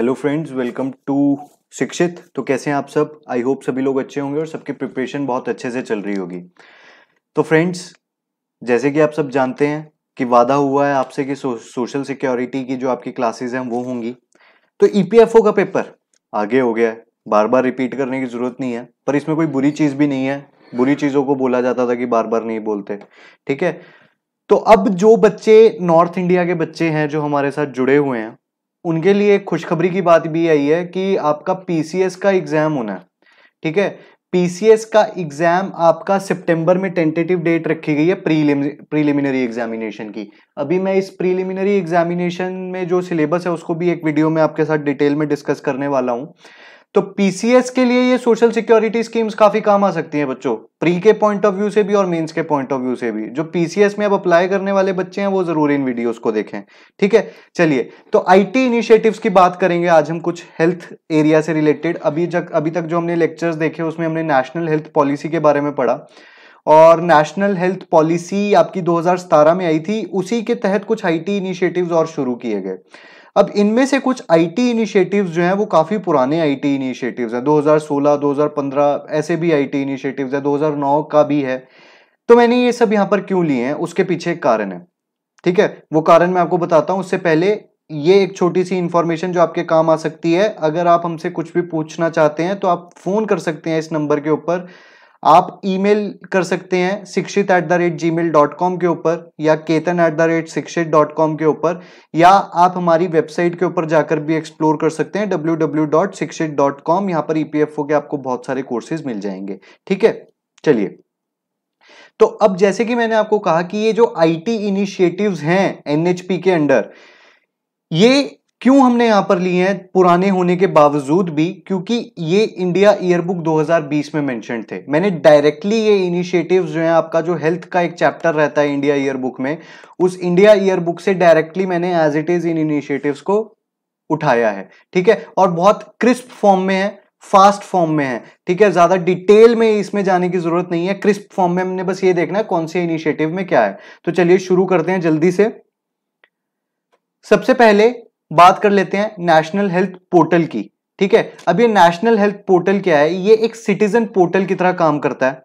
Hello friends welcome to शिक्षित तो कैसे हैं आप सब आई होप सभी लोग अच्छे होंगे और सबकी प्रिपरेशन बहुत अच्छे से चल रही होगी तो फ्रेंड्स जैसे कि आप सब जानते हैं कि वादा हुआ है आपसे कि सो, सोशल सिक्योरिटी की जो आपकी क्लासेस हैं वो होंगी तो ईपीएफओ e का पेपर आगे हो गया है बार बार रिपीट करने की ज़रूरत नहीं है पर इसमें कोई बुरी चीज़ भी नहीं है बुरी चीज़ों को बोला जाता था कि बार बार नहीं बोलते ठीक है तो अब जो बच्चे नॉर्थ इंडिया के बच्चे हैं जो हमारे साथ जुड़े हुए हैं उनके लिए एक खुशखबरी की बात भी आई है कि आपका पीसीएस का एग्ज़ाम होना है ठीक है पीसीएस का एग्ज़ाम आपका सितंबर में टेंटेटिव डेट रखी गई है प्रीलिम प्रीलिमिनरी एग्जामिनेशन की अभी मैं इस प्रीलिमिनरी एग्जामिनेशन में जो सिलेबस है उसको भी एक वीडियो में आपके साथ डिटेल में डिस्कस करने वाला हूँ तो पीसीएस के लिए ये सोशल सिक्योरिटी स्कीम्स काफी काम आ सकती हैं बच्चों प्री के पॉइंट ऑफ व्यू से भी और मेंस के पॉइंट ऑफ व्यू से भी जो पीसीएस में अब अप्लाई करने वाले बच्चे हैं वो जरूर इन वीडियोस को देखें ठीक है चलिए तो आईटी इनिशिएटिव्स की बात करेंगे आज हम कुछ हेल्थ एरिया से रिलेटेड अभी तक अभी तक जो हमने लेक्चर्स देखे उसमें हमने नेशनल हेल्थ पॉलिसी के बारे में पढ़ा और नेशनल हेल्थ पॉलिसी आपकी दो में आई थी उसी के तहत कुछ आईटी इनिशिएटिव्स और शुरू किए गए अब इनमें से कुछ आईटी इनिशिएटिव्स जो हैं वो काफ़ी पुराने आईटी इनिशिएटिव्स हैं 2016 2015 ऐसे भी आईटी इनिशिएटिव्स हैं 2009 का भी है तो मैंने ये सब यहाँ पर क्यों लिए हैं उसके पीछे एक कारण है ठीक है वो कारण मैं आपको बताता हूँ उससे पहले ये एक छोटी सी इंफॉर्मेशन जो आपके काम आ सकती है अगर आप हमसे कुछ भी पूछना चाहते हैं तो आप फ़ोन कर सकते हैं इस नंबर के ऊपर आप ईमेल कर सकते हैं Shikshit at the rate Gmail dot com के ऊपर या Ketan at the rate Shikshit dot com के ऊपर या आप हमारी वेबसाइट के ऊपर जाकर भी एक्सप्लोर कर सकते हैं W W dot Shikshit dot com यहाँ पर ईपीएफओ e के आपको बहुत सारे कोर्सेज मिल जाएंगे ठीक है चलिए तो अब जैसे कि मैंने आपको कहा कि ये जो आईटी इनिशिएटिव्स हैं एनएचपी के अंडर ये क्यों हमने यहां पर लिए हैं पुराने होने के बावजूद भी क्योंकि ये इंडिया ईयरबुक 2020 में मेंशन थे मैंने डायरेक्टली ये इनिशिएटिव जो है आपका जो हेल्थ का एक चैप्टर रहता है इंडिया ईयरबुक में उस इंडिया ईयरबुक से डायरेक्टली मैंने एज इट इज इन इनिशिएटिव को उठाया है ठीक है और बहुत क्रिस्प फॉर्म में है फास्ट फॉर्म में है ठीक है ज्यादा डिटेल में इसमें जाने की जरूरत नहीं है क्रिस्प फॉर्म में हमने बस ये देखना है कौन से इनिशिएटिव में क्या है तो चलिए शुरू करते हैं जल्दी से सबसे पहले बात कर लेते हैं नेशनल हेल्थ पोर्टल की ठीक है अब ये नेशनल हेल्थ पोर्टल क्या है ये एक सिटीजन पोर्टल की तरह काम करता है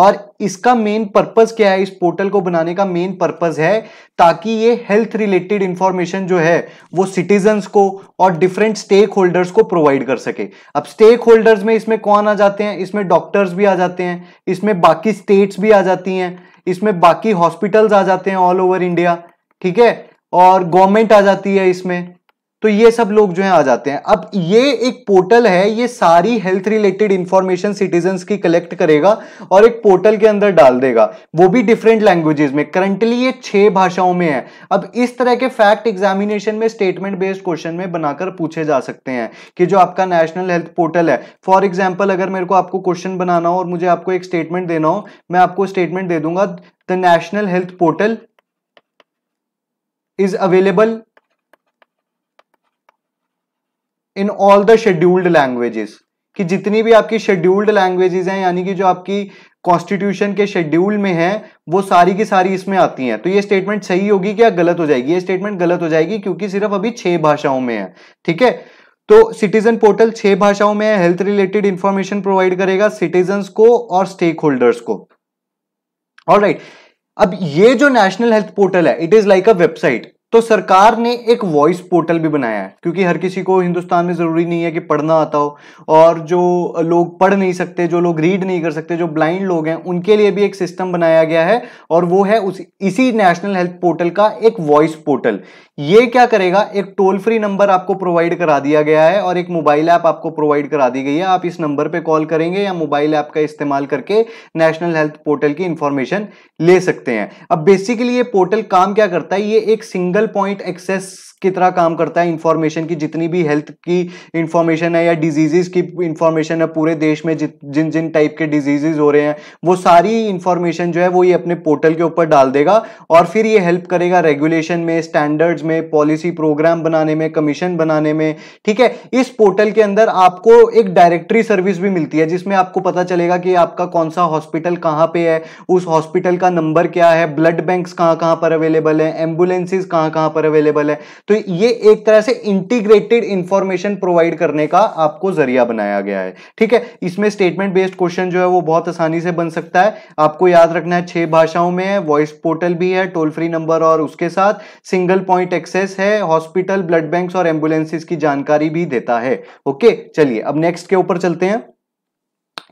और इसका मेन पर्पज क्या है इस पोर्टल को बनाने का मेन पर्पज है ताकि ये हेल्थ रिलेटेड इंफॉर्मेशन जो है वो सिटीजन्स को और डिफरेंट स्टेक होल्डर्स को प्रोवाइड कर सके अब स्टेक होल्डर्स में इसमें कौन आ जाते हैं इसमें डॉक्टर्स भी आ जाते हैं इसमें बाकी स्टेट्स भी आ जाती हैं इसमें बाकी हॉस्पिटल्स आ जाते हैं ऑल ओवर इंडिया ठीक है और गवर्नमेंट आ जाती है इसमें तो ये सब लोग जो है आ जाते हैं अब ये एक पोर्टल है ये सारी हेल्थ रिलेटेड इंफॉर्मेशन सिटीजन की कलेक्ट करेगा और एक पोर्टल के अंदर डाल देगा वो भी डिफरेंट लैंग्वेजेस में करंटली ये छह भाषाओं में है अब इस तरह के फैक्ट एग्जामिनेशन में स्टेटमेंट बेस्ड क्वेश्चन में बनाकर पूछे जा सकते हैं कि जो आपका नेशनल हेल्थ पोर्टल है फॉर एग्जाम्पल अगर मेरे को आपको क्वेश्चन बनाना हो और मुझे आपको एक स्टेटमेंट देना हो मैं आपको स्टेटमेंट दे दूंगा the national health portal is available in all the scheduled languages कि जितनी भी आपकी शेड्यूल्ड लैंग्वेजेस हैं यानी कि जो आपकी कॉन्स्टिट्यूशन के शेड्यूल में है वो सारी की सारी इसमें आती हैं तो ये स्टेटमेंट सही होगी क्या गलत हो जाएगी ये स्टेटमेंट गलत हो जाएगी क्योंकि सिर्फ अभी छह भाषाओं में है ठीक है तो सिटीजन पोर्टल छह भाषाओं में हेल्थ रिलेटेड इंफॉर्मेशन प्रोवाइड करेगा सिटीजन को और स्टेक होल्डर्स को ऑल राइट right. अब ये जो नेशनल हेल्थ पोर्टल है it is like a website तो सरकार ने एक वॉइस पोर्टल भी बनाया है क्योंकि हर किसी को हिंदुस्तान में ज़रूरी नहीं है कि पढ़ना आता हो और जो लोग पढ़ नहीं सकते जो लोग रीड नहीं कर सकते जो ब्लाइंड लोग हैं उनके लिए भी एक सिस्टम बनाया गया है और वो है उस इसी नेशनल हेल्थ पोर्टल का एक वॉइस पोर्टल ये क्या करेगा एक टोल फ्री नंबर आपको प्रोवाइड करा दिया गया है और एक मोबाइल ऐप आप आपको प्रोवाइड करा दी गई है आप इस नंबर पे कॉल करेंगे या मोबाइल ऐप का इस्तेमाल करके नेशनल हेल्थ पोर्टल की इंफॉर्मेशन ले सकते हैं अब बेसिकली ये पोर्टल काम क्या करता है ये एक सिंगल पॉइंट एक्सेस की तरह काम करता है इन्फॉर्मेशन की जितनी भी हेल्थ की इन्फॉर्मेशन है या डिजीजेज की इन्फॉर्मेशन है पूरे देश में जिन जिन टाइप के डिजीजेज हो रहे हैं वो सारी इन्फॉर्मेशन जो है वो ये अपने पोर्टल के ऊपर डाल देगा और फिर ये हेल्प करेगा रेगुलेशन में स्टैंडर्ड्स में पॉलिसी प्रोग्राम बनाने में कमीशन बनाने में ठीक है इस पोर्टल के अंदर आपको एक डायरेक्टरी सर्विस भी मिलती है जिसमें आपको पता चलेगा कि आपका कौन सा हॉस्पिटल कहाँ पे है उस हॉस्पिटल का नंबर क्या है ब्लड बैंक्स कहाँ कहाँ पर अवेलेबल है एम्बुलेंसेज कहाँ कहाँ पर अवेलेबल है तो ये एक तरह से इंटीग्रेटेड इंफॉर्मेशन प्रोवाइड करने का आपको जरिया बनाया गया है ठीक है इसमें स्टेटमेंट बेस्ड क्वेश्चन जो है वो बहुत आसानी से बन सकता है आपको याद रखना है छह भाषाओं में है वॉइस पोर्टल भी है टोल फ्री नंबर और उसके साथ सिंगल पॉइंट एक्सेस है हॉस्पिटल ब्लड बैंक और एम्बुलेंसिस की जानकारी भी देता है ओके चलिए अब नेक्स्ट के ऊपर चलते हैं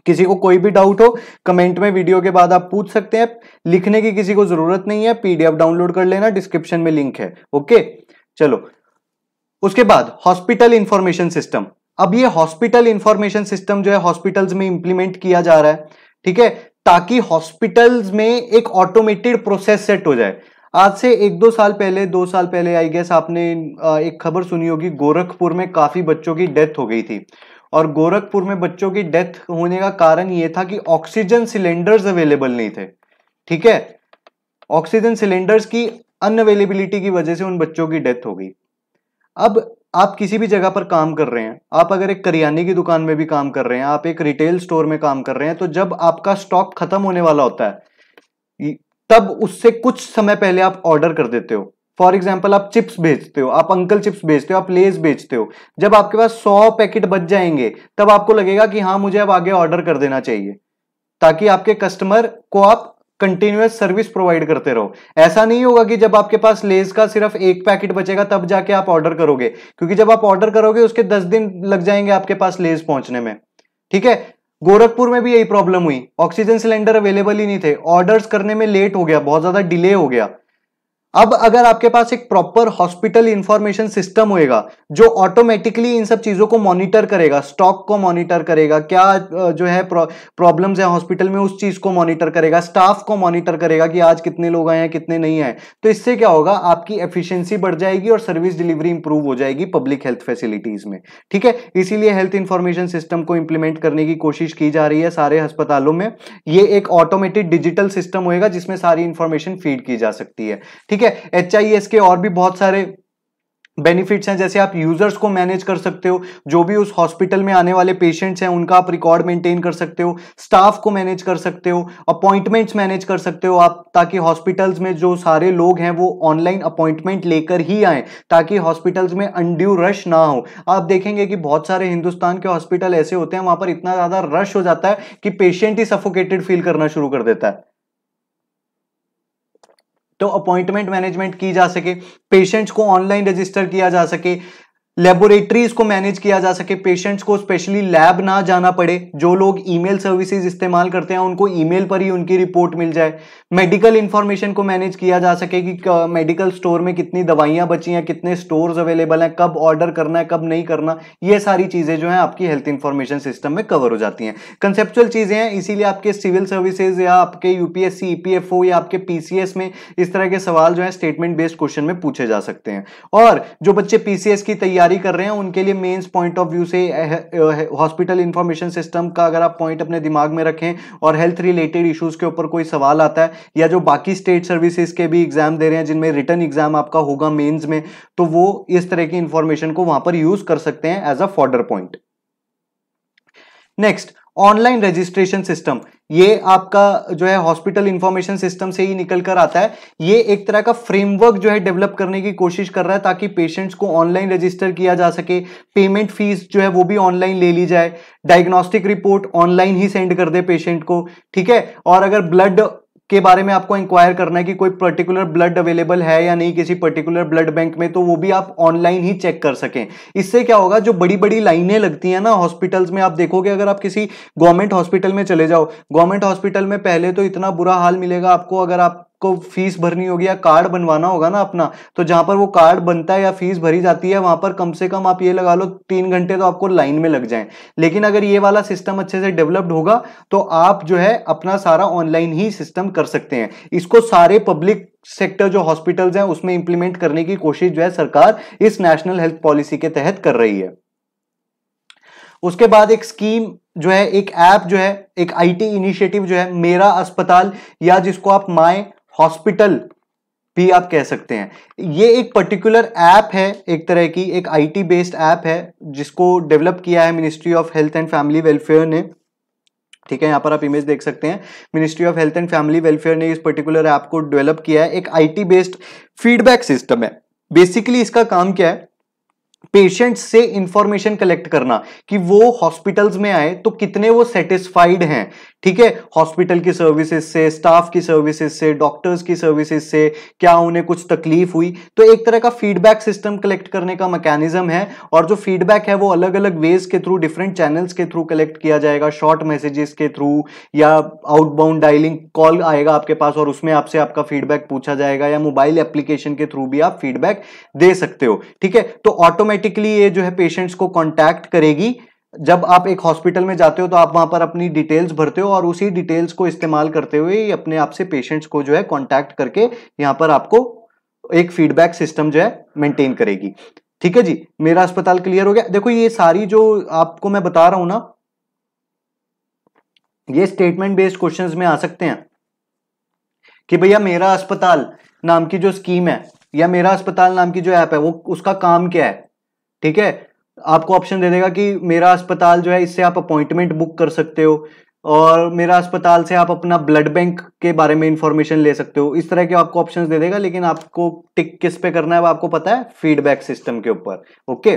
किसी को कोई भी डाउट हो कमेंट में वीडियो के बाद आप पूछ सकते हैं लिखने की किसी को जरूरत नहीं है पीडीएफ डाउनलोड कर लेना डिस्क्रिप्शन में लिंक है ओके चलो उसके बाद हॉस्पिटल इंफॉर्मेशन सिस्टम अब ये हॉस्पिटल इंफॉर्मेशन सिस्टम जो है हॉस्पिटल्स में इंप्लीमेंट किया जा रहा है ठीक है ताकि हॉस्पिटल्स में एक ऑटोमेटेड प्रोसेस सेट हो जाए आज से एक दो साल पहले दो साल पहले आई गेस आपने एक खबर सुनी होगी गोरखपुर में काफी बच्चों की डेथ हो गई थी और गोरखपुर में बच्चों की डेथ होने का कारण यह था कि ऑक्सीजन सिलेंडर्स अवेलेबल नहीं थे ठीक है ऑक्सीजन सिलेंडर्स की अनअवेलेबिलिटी की वजह से उन बच्चों की डेथ हो गई अब आप किसी भी जगह पर काम कर रहे हैं आप अगर एक करियाने की दुकान में भी काम कर रहे हैं आप एक रिटेल स्टोर में काम कर रहे हैं तो जब आपका स्टॉक खत्म होने वाला होता है तब उससे कुछ समय पहले आप ऑर्डर कर देते हो फॉर एग्जाम्पल आप चिप्स बेचते हो आप अंकल चिप्स बेचते हो आप लेस बेचते हो जब आपके पास सौ पैकेट बच जाएंगे तब आपको लगेगा कि हाँ मुझे अब आगे ऑर्डर कर देना चाहिए ताकि आपके कस्टमर को आप कंटिन्यूस सर्विस प्रोवाइड करते रहो ऐसा नहीं होगा कि जब आपके पास लेस का सिर्फ एक पैकेट बचेगा तब जाके आप ऑर्डर करोगे क्योंकि जब आप ऑर्डर करोगे उसके दस दिन लग जाएंगे आपके पास लेस पहुंचने में ठीक है गोरखपुर में भी यही प्रॉब्लम हुई ऑक्सीजन सिलेंडर अवेलेबल ही नहीं थे ऑर्डर्स करने में लेट हो गया बहुत ज्यादा डिले हो गया अब अगर आपके पास एक प्रॉपर हॉस्पिटल इंफॉर्मेशन सिस्टम होएगा जो ऑटोमेटिकली इन सब चीज़ों को मॉनिटर करेगा स्टॉक को मॉनिटर करेगा क्या जो है प्रॉब्लम्स है हॉस्पिटल में उस चीज़ को मॉनिटर करेगा स्टाफ को मॉनिटर करेगा कि आज कितने लोग आए हैं कितने नहीं आए तो इससे क्या होगा आपकी एफिशिएंसी बढ़ जाएगी और सर्विस डिलीवरी इंप्रूव हो जाएगी पब्लिक हेल्थ फैसिलिटीज़ में ठीक है इसीलिए हेल्थ इंफॉर्मेशन सिस्टम को इंप्लीमेंट करने की कोशिश की जा रही है सारे अस्पतालों में ये एक ऑटोमेटिक डिजिटल सिस्टम होएगा जिसमें सारी इंफॉर्मेशन फीड की जा सकती है ठीक ठीक है एच के और भी बहुत सारे बेनिफिट्स हैं जैसे आप यूजर्स को मैनेज कर सकते हो जो भी उस हॉस्पिटल में आने वाले पेशेंट्स हैं उनका आप रिकॉर्ड मेंटेन कर सकते हो स्टाफ को मैनेज कर सकते हो अपॉइंटमेंट्स मैनेज कर सकते हो आप ताकि हॉस्पिटल्स में जो सारे लोग हैं वो ऑनलाइन अपॉइंटमेंट लेकर ही आए ताकि हॉस्पिटल्स में अनड्यू रश ना हो आप देखेंगे कि बहुत सारे हिंदुस्तान के हॉस्पिटल ऐसे होते हैं वहाँ पर इतना ज़्यादा रश हो जाता है कि पेशेंट ही सफोकेटेड फील करना शुरू कर देता है तो अपॉइंटमेंट मैनेजमेंट की जा सके पेशेंट्स को ऑनलाइन रजिस्टर किया जा सके लेबोरेटरीज को मैनेज किया जा सके पेशेंट्स को स्पेशली लैब ना जाना पड़े जो लोग ईमेल सर्विसेज इस्तेमाल करते हैं उनको ईमेल पर ही उनकी रिपोर्ट मिल जाए मेडिकल इंफॉर्मेशन को मैनेज किया जा सके कि मेडिकल स्टोर में कितनी दवाइयां बची हैं कितने स्टोर्स अवेलेबल हैं कब ऑर्डर करना है कब नहीं करना ये सारी चीज़ें जो है आपकी हेल्थ इंफॉर्मेशन सिस्टम में कवर हो जाती हैं कंसेप्चुअल चीज़ें हैं इसीलिए आपके सिविल सर्विसेज या आपके यूपीएससी ईपीएफओ या आपके पीसीएस में इस तरह के सवाल जो है स्टेटमेंट बेस्ड क्वेश्चन में पूछे जा सकते हैं और जो बच्चे पीसीएस की तैयारी जारी कर रहे हैं उनके लिए मेंस पॉइंट ऑफ व्यू से हॉस्पिटल इंफॉर्मेशन सिस्टम का अगर आप पॉइंट अपने दिमाग में रखें और हेल्थ रिलेटेड इश्यूज के ऊपर कोई सवाल आता है या जो बाकी स्टेट सर्विसेज के भी एग्जाम दे रहे हैं जिनमें रिटर्न एग्जाम आपका होगा मेन्स में तो वो इस तरह की इंफॉर्मेशन को वहां पर यूज कर सकते हैं as a further point next online registration system ये आपका जो है हॉस्पिटल इंफॉर्मेशन सिस्टम से ही निकल कर आता है ये एक तरह का फ्रेमवर्क जो है डेवलप करने की कोशिश कर रहा है ताकि पेशेंट्स को ऑनलाइन रजिस्टर किया जा सके पेमेंट फीस जो है वो भी ऑनलाइन ले ली जाए डायग्नोस्टिक रिपोर्ट ऑनलाइन ही सेंड कर दे पेशेंट को ठीक है और अगर ब्लड के बारे में आपको इंक्वायर करना है कि कोई पर्टिकुलर ब्लड अवेलेबल है या नहीं किसी पर्टिकुलर ब्लड बैंक में तो वो भी आप ऑनलाइन ही चेक कर सकें इससे क्या होगा जो बड़ी बड़ी लाइनें लगती हैं ना हॉस्पिटल्स में आप देखोगे अगर आप किसी गवर्नमेंट हॉस्पिटल में चले जाओ गवर्नमेंट हॉस्पिटल में पहले तो इतना बुरा हाल मिलेगा आपको अगर आप को फीस भरनी होगी या कार्ड बनवाना होगा ना अपना तो जहां पर वो कार्ड बनता है या फीस भरी जाती है वहां पर कम से कम आप ये लगा लो तीन घंटे तो आपको लाइन में लग जाए लेकिन अगर ये वाला सिस्टम अच्छे से डेवलप्ड होगा तो आप जो है अपना सारा ऑनलाइन ही सिस्टम कर सकते हैं इसको सारे पब्लिक सेक्टर जो हॉस्पिटल्स हैं उसमें इंप्लीमेंट करने की कोशिश जो है सरकार इस नेशनल हेल्थ पॉलिसी के तहत कर रही है उसके बाद एक स्कीम जो है एक ऐप जो है एक आईटी इनिशिएटिव जो है मेरा अस्पताल या जिसको आप माए हॉस्पिटल भी आप कह सकते हैं ये एक पर्टिकुलर ऐप है एक तरह की एक आईटी बेस्ड ऐप है जिसको डेवलप किया है ministry of health and family welfare ने ठीक है यहाँ पर आप इमेज देख सकते हैं ministry of health and family welfare ने इस पर्टिकुलर ऐप को डेवलप किया है एक आईटी बेस्ड फीडबैक सिस्टम है बेसिकली इसका काम क्या है पेशेंट से इंफॉर्मेशन कलेक्ट करना कि वो हॉस्पिटल्स में आए तो कितने वो सेटिस्फाइड हैं ठीक है हॉस्पिटल की सर्विसेज से स्टाफ की सर्विसेज से डॉक्टर्स की सर्विसेज से क्या उन्हें कुछ तकलीफ हुई तो एक तरह का फीडबैक सिस्टम कलेक्ट करने का मैकेनिज्म है और जो फीडबैक है वो अलग अलग वेज के थ्रू डिफरेंट चैनल्स के थ्रू कलेक्ट किया जाएगा शॉर्ट मैसेजेस के थ्रू या आउटबाउंड डायलिंग कॉल आएगा आपके पास और उसमें आपसे आपका फीडबैक पूछा जाएगा या मोबाइल एप्लीकेशन के थ्रू भी आप फीडबैक दे सकते हो ठीक है तो ऑटो ऑटोमेटिकली ये जो है पेशेंट्स को कॉन्टैक्ट करेगी जब आप एक हॉस्पिटल में जाते हो तो आप वहां पर अपनी डिटेल्स भरते हो और उसी डिटेल्स को इस्तेमाल करते हुए अपने आप से पेशेंट्स को जो है कॉन्टैक्ट करके यहाँ पर आपको एक फीडबैक सिस्टम जो है मेंटेन करेगी ठीक है जी मेरा अस्पताल क्लियर हो गया देखो ये सारी जो आपको मैं बता रहा हूं ना ये स्टेटमेंट बेस्ड क्वेश्चंस में आ सकते हैं कि भैया मेरा अस्पताल नाम की जो स्कीम है या मेरा अस्पताल नाम की जो ऐप है वो उसका काम क्या है ठीक है आपको ऑप्शन दे देगा कि मेरा अस्पताल जो है इससे आप अपॉइंटमेंट बुक कर सकते हो और मेरा अस्पताल से आप अपना ब्लड बैंक के बारे में इंफॉर्मेशन ले सकते हो इस तरह के आपको ऑप्शन दे देगा लेकिन आपको टिक किस पे करना है वो आपको पता है फीडबैक सिस्टम के ऊपर okay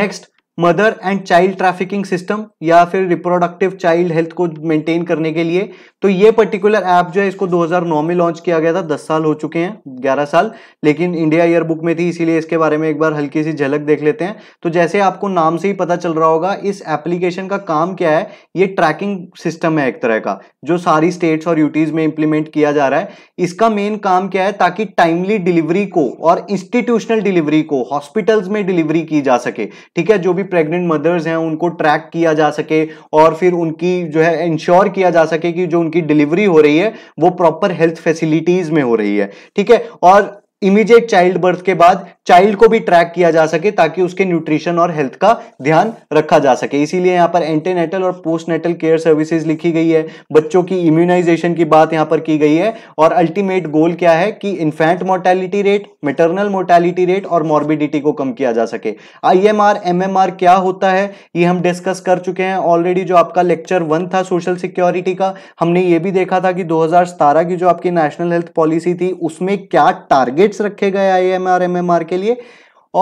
next mother and child trafficking system या फिर रिप्रोडक्टिव चाइल्ड हेल्थ को मेंटेन करने के लिए तो ये पर्टिकुलर ऐप जो है इसको 2009 में लॉन्च किया गया था 10 साल हो चुके हैं 11 साल लेकिन इंडिया ईयर बुक में थी इसीलिए इसके बारे में एक बार हल्की सी झलक देख लेते हैं तो जैसे आपको नाम से ही पता चल रहा होगा इस एप्लीकेशन का काम क्या है ये ट्रैकिंग सिस्टम है एक तरह का जो सारी स्टेट्स और यूटीज में इंप्लीमेंट किया जा रहा है इसका मेन काम क्या है ताकि टाइमली डिलीवरी को और इंस्टीट्यूशनल डिलीवरी को हॉस्पिटल्स में डिलीवरी की जा सके ठीक है जो भी प्रेग्नेंट मदर्स हैं उनको ट्रैक किया जा सके और फिर उनकी जो है इंश्योर किया जा सके कि जो उनकी डिलीवरी हो रही है वो प्रॉपर हेल्थ फैसिलिटीज में हो रही है ठीक है और इमीडिएट चाइल्ड बर्थ के बाद चाइल्ड को भी ट्रैक किया जा सके ताकि उसके न्यूट्रिशन और हेल्थ का ध्यान रखा जा सके इसीलिए यहाँ पर एंटीनेटल और पोस्टनेटल केयर सर्विसेज लिखी गई है बच्चों की इम्यूनाइजेशन की बात यहाँ पर की गई है और अल्टीमेट गोल क्या है कि infant mortality rate maternal mortality rate और मॉर्बिडिटी को कम किया जा सके आई एम क्या होता है ये हम डिस्कस कर चुके हैं ऑलरेडी जो आपका लेक्चर वन था सोशल सिक्योरिटी का हमने ये भी देखा था कि दो की जो आपकी नेशनल हेल्थ पॉलिसी थी उसमें क्या टारगेट्स रखे गए आई एम के के लिए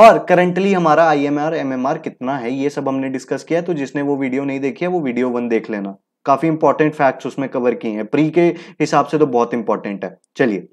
और करंटली हमारा I M R M M R कितना है ये सब हमने डिस्कस किया तो जिसने वो वीडियो नहीं देखी है वो वीडियो वन देख लेना काफी इंपॉर्टेंट फैक्ट्स उसमें कवर किए हैं प्री के हिसाब से तो बहुत इंपॉर्टेंट है चलिए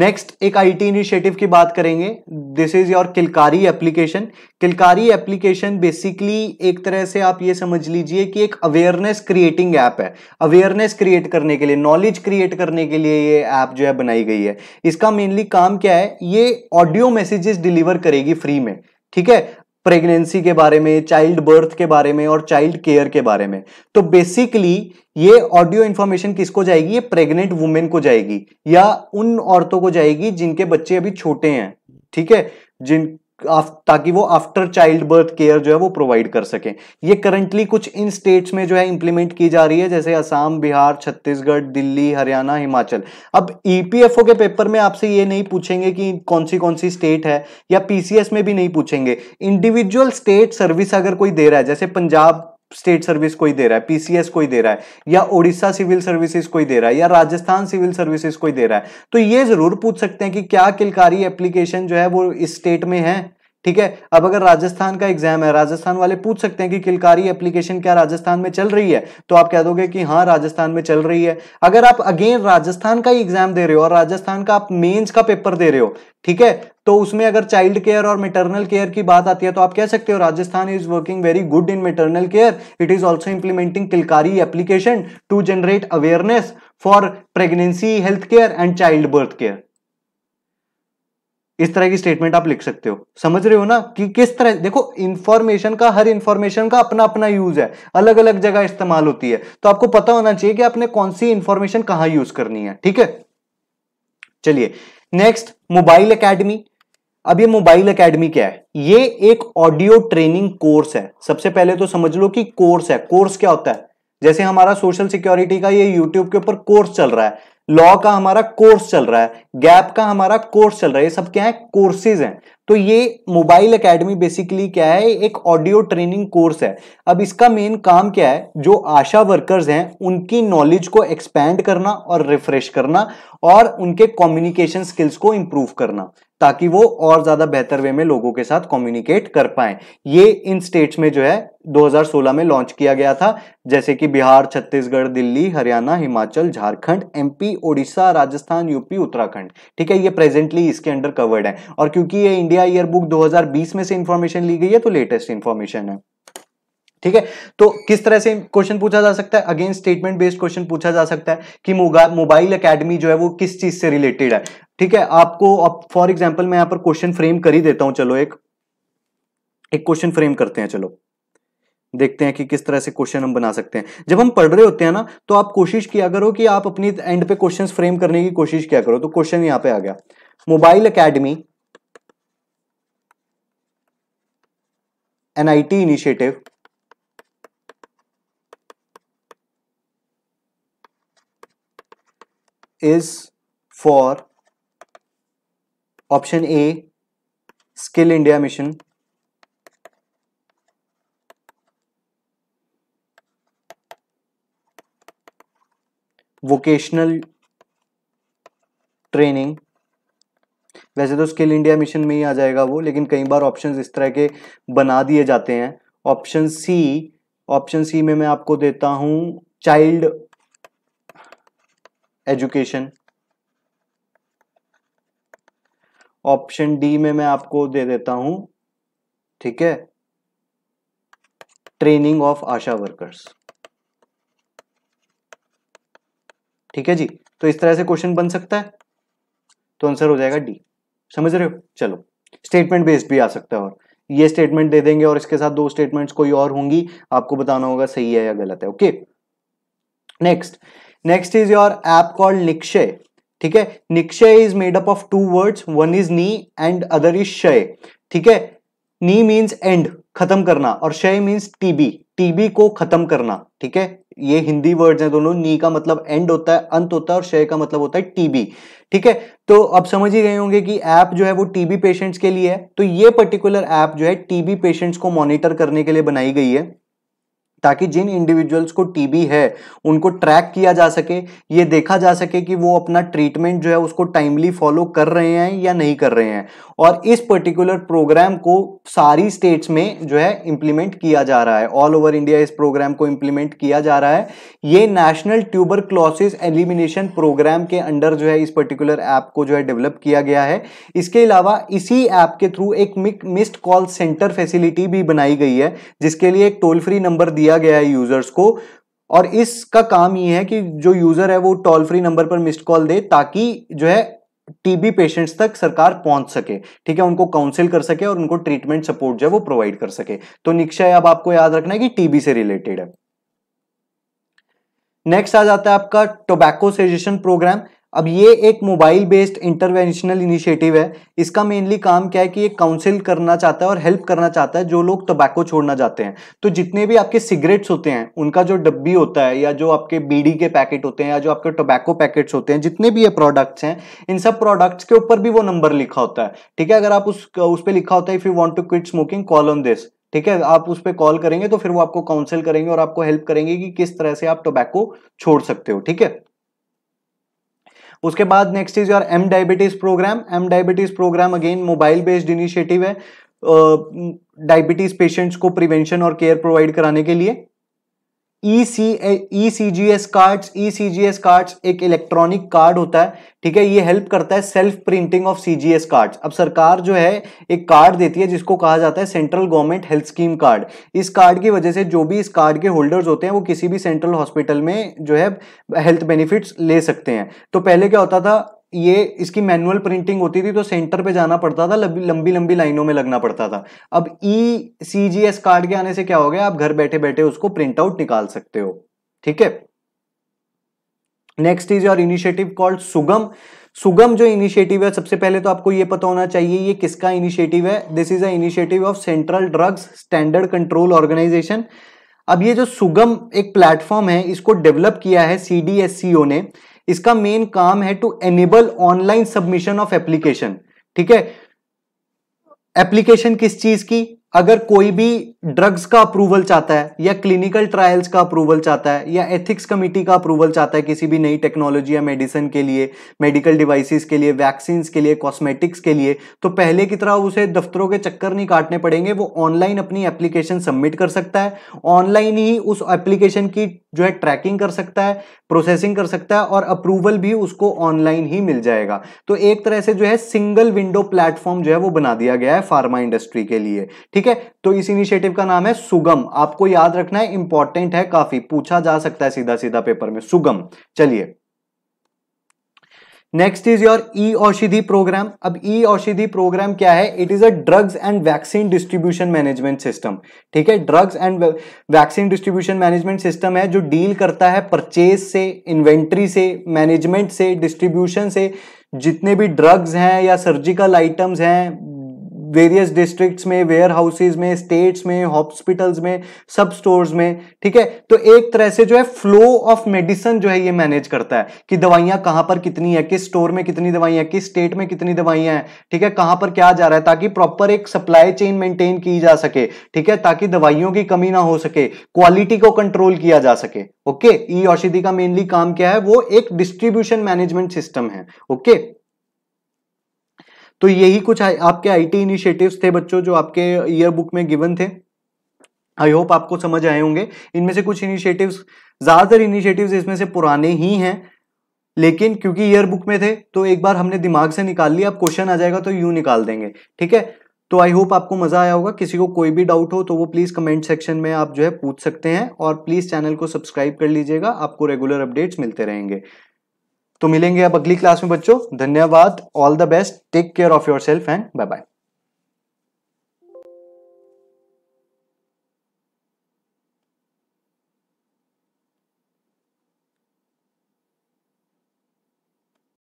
नेक्स्ट एक आईटी इनिशिएटिव की बात करेंगे this is your Kilkari application Kilkari application basically एक तरह से आप ये समझ लीजिए कि एक अवेयरनेस क्रिएटिंग ऐप है अवेयरनेस क्रिएट करने के लिए नॉलेज क्रिएट करने के लिए ये ऐप जो है बनाई गई है इसका मेनली काम क्या है ये ऑडियो मैसेजेस डिलीवर करेगी फ्री में ठीक है प्रेगनेंसी के बारे में चाइल्ड बर्थ के बारे में और चाइल्ड केयर के बारे में तो बेसिकली ये ऑडियो इन्फॉर्मेशन किसको जाएगी ये प्रेग्नेंट वुमेन को जाएगी या उन औरतों को जाएगी जिनके बच्चे अभी छोटे हैं ठीक है जिन ताकि वो आफ्टर चाइल्ड बर्थ केयर जो है वो प्रोवाइड कर सकें ये करंटली कुछ इन स्टेट्स में जो है इंप्लीमेंट की जा रही है जैसे असम बिहार छत्तीसगढ़ दिल्ली हरियाणा हिमाचल अब ईपीएफओ e के पेपर में आपसे ये नहीं पूछेंगे कि कौन सी कौन सी स्टेट है या पीसीएस में भी नहीं पूछेंगे इंडिविजुअल स्टेट सर्विस अगर कोई दे रहा है जैसे पंजाब स्टेट सर्विस कोई दे रहा है पीसीएस कोई दे रहा है या ओडिशा सिविल सर्विसेज कोई दे रहा है या राजस्थान सिविल सर्विसेज कोई दे रहा है तो ये जरूर पूछ सकते हैं कि क्या किलकारी एप्लीकेशन जो है वो इस स्टेट में है ठीक है अब अगर राजस्थान का एग्जाम है राजस्थान वाले पूछ सकते हैं कि किलकारी एप्लीकेशन क्या राजस्थान में चल रही है तो आप कह दोगे कि हाँ राजस्थान में चल रही है अगर आप अगेन राजस्थान का ही एग्जाम दे रहे हो और राजस्थान का आप मेंस का पेपर दे रहे हो ठीक है तो उसमें अगर चाइल्ड केयर और मेटरनल केयर की बात आती है तो आप कह सकते हो Rajasthan is working very good in maternal care it is also implementing Kilkari application to generate awareness for pregnancy health care and child birth care इस तरह की स्टेटमेंट आप लिख सकते हो समझ रहे हो ना कि किस तरह देखो इंफॉर्मेशन का हर इंफॉर्मेशन का अपना अपना यूज है अलग अलग जगह इस्तेमाल होती है तो आपको पता होना चाहिए कि आपने कौन सी इंफॉर्मेशन कहां यूज करनी है ठीक है चलिए नेक्स्ट मोबाइल अकेडमी अब ये मोबाइल अकेडमी क्या है ये एक ऑडियो ट्रेनिंग कोर्स है सबसे पहले तो समझ लो कि कोर्स है कोर्स क्या होता है जैसे हमारा सोशल सिक्योरिटी का ये यूट्यूब के ऊपर कोर्स चल रहा है लॉ का हमारा कोर्स चल रहा है गैप का हमारा कोर्स चल रहा है ये सब क्या है कोर्सेज हैं तो ये मोबाइल एकेडमी बेसिकली क्या है एक ऑडियो ट्रेनिंग कोर्स है अब इसका मेन काम क्या है जो आशा वर्कर्स हैं उनकी नॉलेज को एक्सपैंड करना और रिफ्रेश करना और उनके कम्युनिकेशन स्किल्स को इंप्रूव करना ताकि वो और ज्यादा बेहतर वे में लोगों के साथ कम्युनिकेट कर पाए ये इन स्टेट्स में जो है 2016 में लॉन्च किया गया था जैसे कि बिहार छत्तीसगढ़ दिल्ली हरियाणा हिमाचल झारखंड एमपी ओडिशा राजस्थान यूपी उत्तराखंड ठीक है ये प्रेजेंटली इसके अंडर कवर्ड है और क्योंकि ये इंडिया ईयरबुक बुक 2020 में से इंफॉर्मेशन ली गई है तो लेटेस्ट इंफॉर्मेशन है ठीक है तो किस तरह से क्वेश्चन पूछा जा सकता है अगेन स्टेटमेंट बेस्ड क्वेश्चन पूछा जा सकता है कि मोबाइल एकेडमी जो है वो किस चीज से रिलेटेड है ठीक है आपको अब फॉर एग्जाम्पल मैं यहां पर क्वेश्चन फ्रेम कर ही देता हूं चलो एक एक क्वेश्चन फ्रेम करते हैं चलो देखते हैं कि किस तरह से क्वेश्चन हम बना सकते हैं जब हम पढ़ रहे होते हैं ना तो आप कोशिश किया करो कि आप अपनी एंड पे क्वेश्चन फ्रेम करने की कोशिश किया करो तो क्वेश्चन यहां पे आ गया mobile academy an IT initiative is for option A skill India mission vocational training वैसे तो स्किल इंडिया मिशन में ही आ जाएगा वो लेकिन कई बार ऑप्शंस इस तरह के बना दिए जाते हैं ऑप्शन सी ऑप्शन सी में मैं आपको देता हूं चाइल्ड एजुकेशन ऑप्शन डी में मैं आपको दे देता हूं ठीक है ट्रेनिंग ऑफ आशा वर्कर्स ठीक है जी तो इस तरह से क्वेश्चन बन सकता है तो आंसर हो जाएगा डी समझ रहे हो चलो स्टेटमेंट बेस्ड भी आ सकता है और ये स्टेटमेंट दे देंगे और इसके साथ दो स्टेटमेंट्स कोई और होंगी आपको बताना होगा सही है या गलत है okay next next is your app called Nikshay ठीक है Nikshay is made up of two words one is ni and other is shay ठीक है नी मीन्स एंड खत्म करना और शय मीन्स टीबी टीबी को खत्म करना ठीक है ये हिंदी वर्ड्स हैं दोनों नी का मतलब एंड होता है अंत होता है और शय का मतलब होता है टीबी ठीक है तो अब समझ ही गए होंगे कि ऐप जो है वो टीबी पेशेंट्स के लिए है तो ये पर्टिकुलर ऐप जो है टीबी पेशेंट्स को मॉनिटर करने के लिए बनाई गई है ताकि जिन इंडिविजुअल्स को टीबी है उनको ट्रैक किया जा सके ये देखा जा सके कि वो अपना ट्रीटमेंट जो है उसको टाइमली फॉलो कर रहे हैं या नहीं कर रहे हैं और इस पर्टिकुलर प्रोग्राम को सारी स्टेट्स में जो है इंप्लीमेंट किया जा रहा है ऑल ओवर इंडिया इस प्रोग्राम को इंप्लीमेंट किया जा रहा है ये national tuberculosis elimination programme के अंडर जो है इस पर्टिकुलर ऐप को जो है डेवलप किया गया है इसके अलावा इसी ऐप के थ्रू एक मिस्ड कॉल सेंटर फैसिलिटी भी बनाई गई है जिसके लिए एक टोल फ्री नंबर दिया दिया गया है यूजर्स को और इसका काम ये है कि जो यूजर है वो टोल फ्री नंबर पर मिस्ड कॉल दे ताकि जो है टीबी पेशेंट्स तक सरकार पहुंच सके ठीक है उनको काउंसिल कर सके और उनको ट्रीटमेंट सपोर्ट जो है वो प्रोवाइड कर सके तो निक्षय अब आपको याद रखना है कि टीबी से रिलेटेड है नेक्स्ट आ जाता है आपका टोबैको सजेशन प्रोग्राम अब ये एक मोबाइल बेस्ड इंटरवेंशनल इनिशिएटिव है इसका मेनली काम क्या है कि ये काउंसिल करना चाहता है और हेल्प करना चाहता है जो लोग तबैको छोड़ना चाहते हैं तो जितने भी आपके सिगरेट्स होते हैं उनका जो डब्बी होता है या जो आपके बीडी के पैकेट होते हैं या जो आपके टोबैको पैकेट्स होते हैं जितने भी ये प्रोडक्ट्स हैं इन सब प्रोडक्ट्स के ऊपर भी वो नंबर लिखा होता है ठीक है अगर आप उस उस पर लिखा होता है if you want to quit smoking call on this ठीक है आप उस पर कॉल करेंगे तो फिर वो आपको काउंसिल करेंगे और आपको हेल्प करेंगे कि किस तरह से आप टोबैको छोड़ सकते हो ठीक है उसके बाद next is your M diabetes programme M diabetes programme again mobile based initiative है डायबिटीज uh, पेशेंट्स को प्रिवेंशन और केयर प्रोवाइड कराने के लिए E C E G S cards E C G S cards एक इलेक्ट्रॉनिक कार्ड होता है ठीक है ये हेल्प करता है self printing of C G S cards अब सरकार जो है एक कार्ड देती है जिसको कहा जाता है central government health scheme card इस कार्ड की वजह से जो भी इस कार्ड के होल्डर्स होते हैं वो किसी भी सेंट्रल हॉस्पिटल में जो है हेल्थ बेनिफिट्स ले सकते हैं तो पहले क्या होता था ये इसकी मैनुअल प्रिंटिंग होती थी तो सेंटर पे जाना पड़ता था लंबी लंबी लंबी लाइनों में लगना पड़ता था अब ई सी जी एस कार्ड के आने से क्या हो गया आप घर बैठे बैठे उसको प्रिंट आउट निकाल सकते हो ठीक है next is your initiative called Sugam Sugam जो इनिशिएटिव है सबसे पहले तो आपको ये पता होना चाहिए ये किसका इनिशिएटिव है this is a initiative of central drugs standard control organisation अब ये जो सुगम एक प्लेटफॉर्म है इसको डेवलप किया है सी ने इसका मेन काम है to enable online submission of application ठीक है एप्लीकेशन किस चीज की अगर कोई भी ड्रग्स का अप्रूवल चाहता है या क्लिनिकल ट्रायल्स का अप्रूवल चाहता है या एथिक्स कमिटी का अप्रूवल चाहता है किसी भी नई टेक्नोलॉजी या मेडिसिन के लिए मेडिकल डिवाइसेस के लिए वैक्सीन्स के लिए कॉस्मेटिक्स के लिए तो पहले की तरह उसे दफ्तरों के चक्कर नहीं काटने पड़ेंगे वो ऑनलाइन अपनी एप्लीकेशन सबमिट कर सकता है ऑनलाइन ही उस एप्लीकेशन की जो है ट्रैकिंग कर सकता है प्रोसेसिंग कर सकता है और अप्रूवल भी उसको ऑनलाइन ही मिल जाएगा तो एक तरह से जो है सिंगल विंडो प्लेटफॉर्म जो है वो बना दिया गया है फार्मा इंडस्ट्री के लिए ठीक ठीक है तो इस इनिशिएटिव का नाम है सुगम आपको याद रखना है इंपॉर्टेंट है काफी पूछा जा सकता है सीधा सीधा पेपर में सुगम चलिए नेक्स्ट इज योर ई औषधि प्रोग्राम अब ई औषधि प्रोग्राम क्या है it is a drugs and vaccine distribution management system ठीक है drugs and vaccine distribution management system है जो डील करता है परचेज से इन्वेंट्री से मैनेजमेंट से डिस्ट्रीब्यूशन से जितने भी ड्रग्स हैं या सर्जिकल आइटम्स हैं वेरियस डिस्ट्रिक्ट्स में वेयर हाउसेज में स्टेट्स में हॉस्पिटल्स में सब स्टोर्स में ठीक है तो एक तरह से जो है फ्लो ऑफ मेडिसिन जो है ये मैनेज करता है कि दवाइयां कहां पर कितनी है किस स्टोर में कितनी दवाइयां किस स्टेट में कितनी दवाइयां हैं ठीक है कहां पर क्या जा रहा है ताकि प्रॉपर एक सप्लाई चेन मेंटेन की जा सके ठीक है ताकि दवाइयों की कमी ना हो सके क्वालिटी को कंट्रोल किया जा सके ओके ई औषधि का मेनली काम क्या है वो एक डिस्ट्रीब्यूशन मैनेजमेंट सिस्टम है ओके तो यही कुछ आपके आईटी इनिशिएटिव्स थे बच्चों जो आपके ईयर बुक में गिवन थे आई होप आपको समझ आए होंगे इनमें से कुछ इनिशिएटिव्स ज़्यादातर इनिशिएटिव्स इसमें से पुराने ही हैं लेकिन क्योंकि ईयर बुक में थे तो एक बार हमने दिमाग से निकाल लिया अब क्वेश्चन आ जाएगा तो यू निकाल देंगे ठीक है तो आई होप आपको मजा आया होगा किसी को कोई भी डाउट हो तो वो प्लीज़ कमेंट सेक्शन में आप जो है पूछ सकते हैं और प्लीज़ चैनल को सब्सक्राइब कर लीजिएगा आपको रेगुलर अपडेट्स मिलते रहेंगे तो मिलेंगे अब अगली क्लास में बच्चों धन्यवाद all the best take care of yourself and bye bye